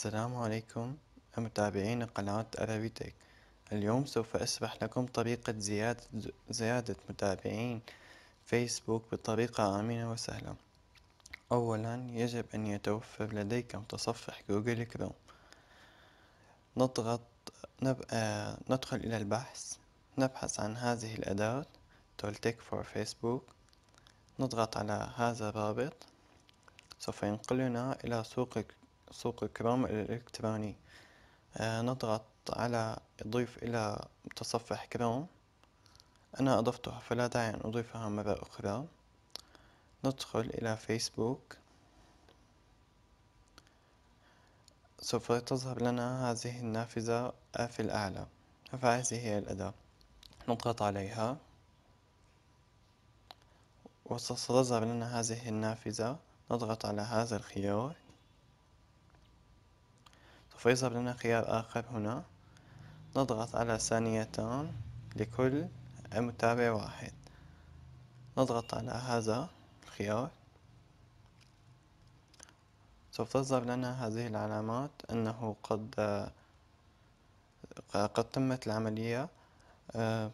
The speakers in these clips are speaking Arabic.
السلام عليكم متابعين قناة أرابي تك اليوم سوف أشرح لكم طريقة زيادة, زيادة متابعين فيسبوك بطريقة آمنة وسهلة أولا يجب أن يتوفر لديك متصفح جوجل كروم نضغط نب... آه، ندخل إلى البحث نبحث عن هذه الأداة تولتك فور فيسبوك نضغط على هذا الرابط سوف ينقلنا إلى سوق سوق كروم الإلكتروني آه، نضغط على أضيف إلى متصفح كروم أنا أضفتها فلا داعي أن أضيفها مرة أخرى ندخل إلى فيسبوك سوف تظهر لنا هذه النافذة آه، في الأعلى فهذه هي الأداة نضغط عليها وستظهر لنا هذه النافذة نضغط على هذا الخيار فيظهر لنا خيار آخر هنا نضغط على ثانيتان لكل متابع واحد نضغط على هذا الخيار سوف تظهر لنا هذه العلامات أنه قد قد تمت العملية أه،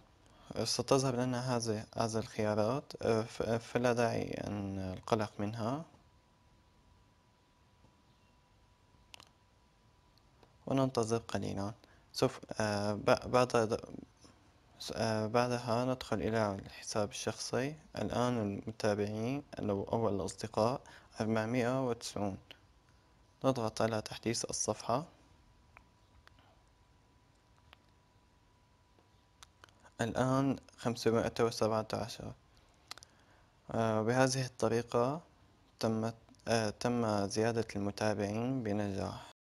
ستظهر لنا هذه هذه الخيارات أه، فلا داعي أن القلق منها وننتظر قليلا سوف آه، بعد آه، بعدها ندخل إلى الحساب الشخصي الآن المتابعين أو الأصدقاء 490 وتسعون نضغط على تحديث الصفحة الآن خمسمائة وسبعة عشر آه، بهذه الطريقة تمت تم زيادة المتابعين بنجاح